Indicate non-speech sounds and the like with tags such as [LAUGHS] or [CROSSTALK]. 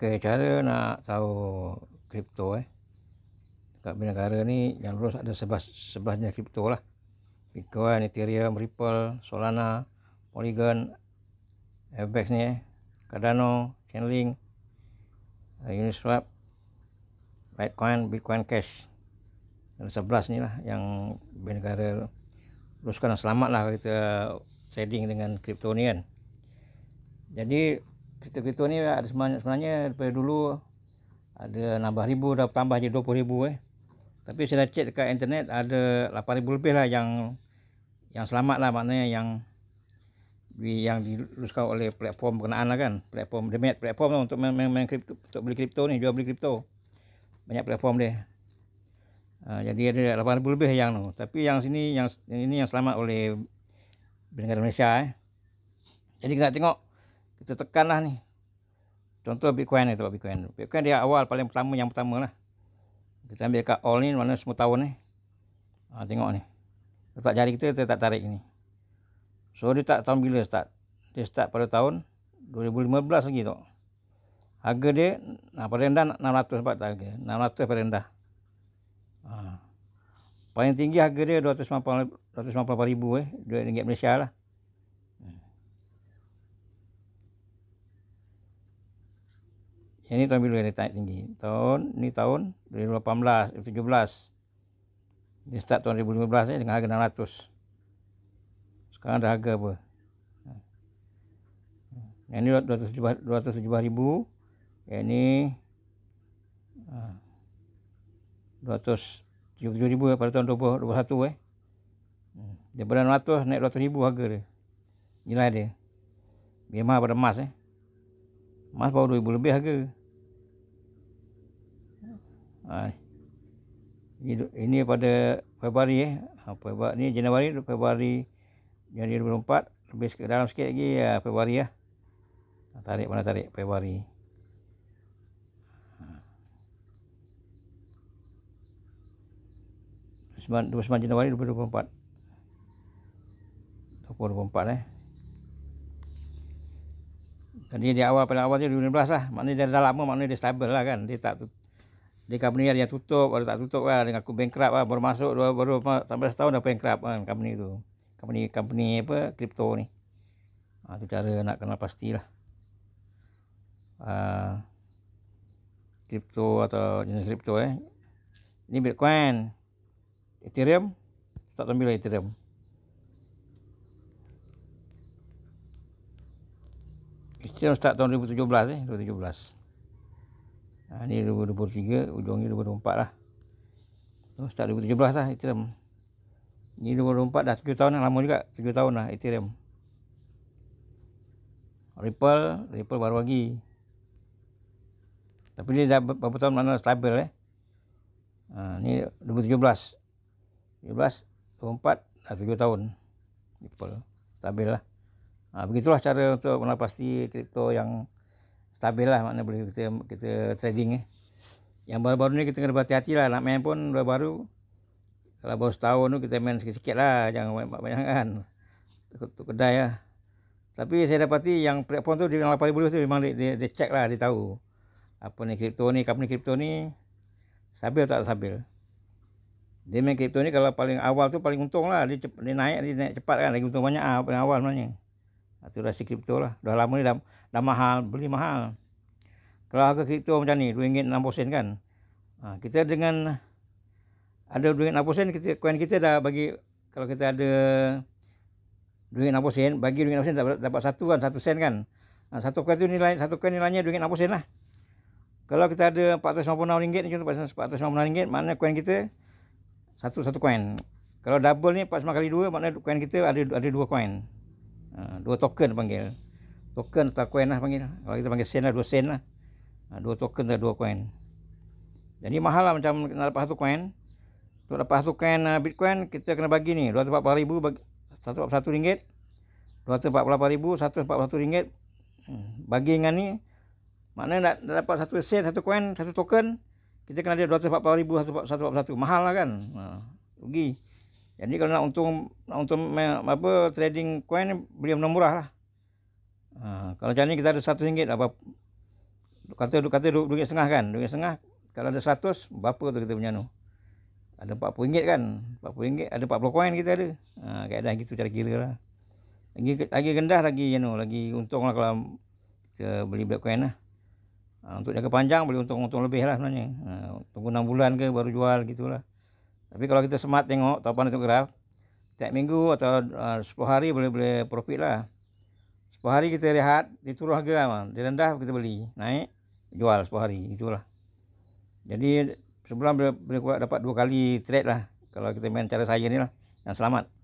Okey, cara nak tahu kripto eh. Dekat negara ni yang terus ada sebelah sebelahnya kripto lah. Bitcoin, Ethereum, Ripple, Solana, Polygon, FX ni eh. Cardano, Chainlink, eh, Uniswap, Litecoin, Bitcoin Cash. Dan sebelas ni lah yang negara teruskan selamat lah kita trading dengan kripto ni kan. Jadi kripto-kripto ni ada sebenarnya, sebenarnya daripada dulu ada 16,000 dah tambah je jadi ribu eh. Tapi saya dah check dekat internet ada ribu lebih lah yang yang selamat lah maknanya yang yang diluluskan oleh platform berkenaan lah kan. Platform, dia banyak platform lah untuk main, main, main kripto, untuk beli kripto ni, jual beli kripto. Banyak platform dia. Ha, jadi ada ribu lebih yang tu. Tapi yang sini, yang, ini yang selamat oleh negara Malaysia eh. Jadi kita tengok kita tekanlah ni contoh bitcoin ni tempat bitcoin bitcoin dia awal paling pertama yang pertama lah kita ambil kat all ni mana semua tahun ni ha, tengok ni letak jari kita kita tak tarik ni so dia tak tahun bila start dia start pada tahun 2015 lagi tu harga dia nah, pada rendah 600 sebab tak harga 600 pada rendah ha. paling tinggi harga dia 298 298 ribu eh 2 ringgit Malaysia lah Ini tahun bila dia naik tinggi? Tahun ni tahun 2018, 2017. Dia start tahun 2015 ni dengan harga 600. Sekarang ada harga apa? Ha. Yang ni 27, 27,000. Yang ni 277,000 ha, pada tahun 2021 eh. Ha. Daripada 600 naik 200,000 harga dia. Nilai dia. Memang pada emas eh. Emas baru 2,000 lebih harga. Ha. ini, ini pada Februari eh. Ha, Februari ni Januari Februari Januari 2024 lebih ke dalam sikit lagi ya Februari ya. Ha, tarik mana tarik Februari. Ha. 29 Januari 2024. 2024 eh. Jadi di awal pada awal dia 2019 lah. Maknanya dia dah lama maknanya dia stable lah kan. Dia tak dia company ada yang tutup, ada tak tutup lah. Dengan aku bankrupt lah. Baru masuk, baru, baru sampai setahun dah bankrupt kan company tu. Company company apa, Crypto ni. Ha, tu cara nak kenal pasti lah. Ah, crypto atau jenis crypto eh. Ini Bitcoin. Ethereum. Tak tahu lah Ethereum. Ethereum start tahun 2017 eh. 2017. Ha, ni 2023, ujung ni 2024 lah. Tu oh, start 2017 lah Ethereum. Ni 2024 dah 3 tahun yang lama juga. 3 tahun lah Ethereum. Ripple, Ripple baru lagi. Tapi dia dah berapa tahun mana stabil eh. Ha, ni 2017. 2017, 2024 dah 7 tahun. Ripple, stabil lah. Ha, begitulah cara untuk menapasti kripto yang stabil lah makna boleh kita kita trading eh. Yang baru-baru ni kita kena berhati-hati lah nak main pun baru-baru. Kalau baru setahun tu kita main sikit-sikit lah jangan banyak banyak [LAUGHS] kan. Takut kedai lah. Tapi saya dapati yang platform tu dia lapar bulu tu memang dia, dia, dia check lah dia tahu. Apa ni kripto ni, company kripto ni stabil tak stabil. Dia main kripto ni kalau paling awal tu paling untung lah. Dia, dia naik, dia naik cepat kan. Lagi untung banyak lah paling awal sebenarnya. Itu ha, rasa kripto lah. Dah lama ni dah, dah mahal, beli mahal. Kalau harga kripto macam ni, RM2.60 kan. Ha, kita dengan ada RM2.60, kita, coin kita dah bagi, kalau kita ada RM2.60, bagi RM2.60 dapat, dapat satu kan, satu sen kan. Ha, satu coin tu nilai, satu coin nilainya RM2.60 lah. Kalau kita ada RM456, contoh RM456, maknanya coin kita satu satu coin. Kalau double ni 4 kali dua, maknanya coin kita ada ada dua coin. Ha, dua token panggil token atau koin lah panggil kalau kita panggil sen lah dua sen lah ha, dua token atau dua koin jadi mahal lah macam nak dapat satu koin untuk dapat satu koin uh, bitcoin kita kena bagi ni 240 ribu bagi 141 ringgit 248 ribu 141 ringgit hmm, bagi dengan ni maknanya nak, nak dapat satu sen satu koin satu token kita kena ada 240 ribu 141 mahal lah kan ha, rugi ha, jadi kalau nak untung nak untung apa trading coin beli yang murah lah. Ha, kalau macam ni kita ada satu ringgit apa kata kata dua duit setengah kan duit setengah kalau ada seratus berapa tu kita punya tu ada empat puluh ringgit kan empat puluh ringgit ada empat puluh coin kita ada ha, keadaan gitu cara kira lah lagi lagi rendah lagi you know, lagi untung lah kalau kita beli black coin lah ha, untuk jangka panjang boleh untung-untung lebih lah sebenarnya ha, tunggu enam bulan ke baru jual gitulah. Tapi kalau kita semat tengok top up untuk graf, tiap minggu atau uh, sepuluh hari boleh-boleh profit lah. Sepuluh hari kita rehat, dia turun harga lah. Dia rendah kita beli, naik, jual sepuluh hari, itulah. Jadi sebulan boleh, boleh dapat dua kali trade lah. Kalau kita main cara saya ni lah, yang selamat.